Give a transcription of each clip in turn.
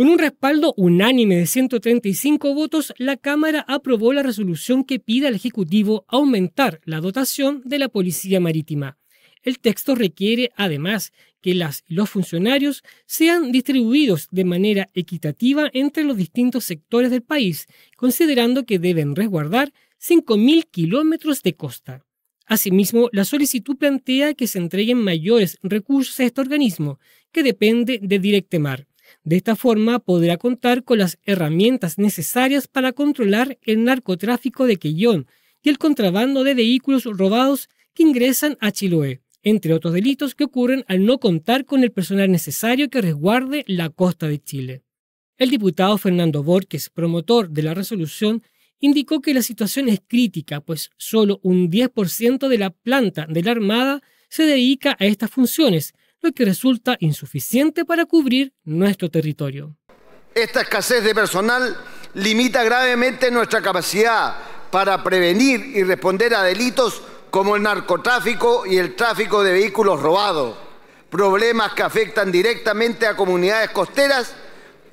Con un respaldo unánime de 135 votos, la Cámara aprobó la resolución que pide al Ejecutivo aumentar la dotación de la Policía Marítima. El texto requiere, además, que las los funcionarios sean distribuidos de manera equitativa entre los distintos sectores del país, considerando que deben resguardar 5.000 kilómetros de costa. Asimismo, la solicitud plantea que se entreguen mayores recursos a este organismo, que depende de Directemar. De esta forma podrá contar con las herramientas necesarias para controlar el narcotráfico de Quellón y el contrabando de vehículos robados que ingresan a Chiloé, entre otros delitos que ocurren al no contar con el personal necesario que resguarde la costa de Chile. El diputado Fernando Borges, promotor de la resolución, indicó que la situación es crítica, pues solo un 10% de la planta de la Armada se dedica a estas funciones lo que resulta insuficiente para cubrir nuestro territorio. Esta escasez de personal limita gravemente nuestra capacidad para prevenir y responder a delitos como el narcotráfico y el tráfico de vehículos robados, problemas que afectan directamente a comunidades costeras,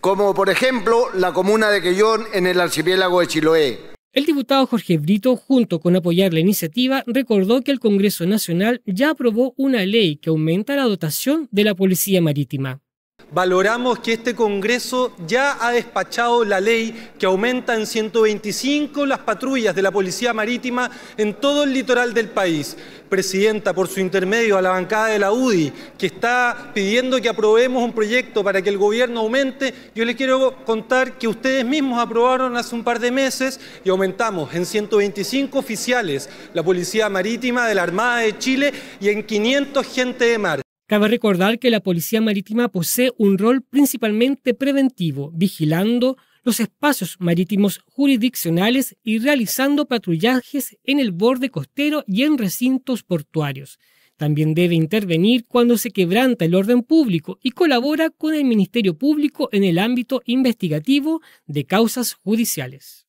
como por ejemplo la comuna de Quellón en el archipiélago de Chiloé. El diputado Jorge Brito, junto con apoyar la iniciativa, recordó que el Congreso Nacional ya aprobó una ley que aumenta la dotación de la Policía Marítima valoramos que este Congreso ya ha despachado la ley que aumenta en 125 las patrullas de la Policía Marítima en todo el litoral del país. Presidenta, por su intermedio a la bancada de la UDI, que está pidiendo que aprobemos un proyecto para que el gobierno aumente, yo les quiero contar que ustedes mismos aprobaron hace un par de meses y aumentamos en 125 oficiales la Policía Marítima de la Armada de Chile y en 500 gente de mar. Cabe recordar que la Policía Marítima posee un rol principalmente preventivo, vigilando los espacios marítimos jurisdiccionales y realizando patrullajes en el borde costero y en recintos portuarios. También debe intervenir cuando se quebranta el orden público y colabora con el Ministerio Público en el ámbito investigativo de causas judiciales.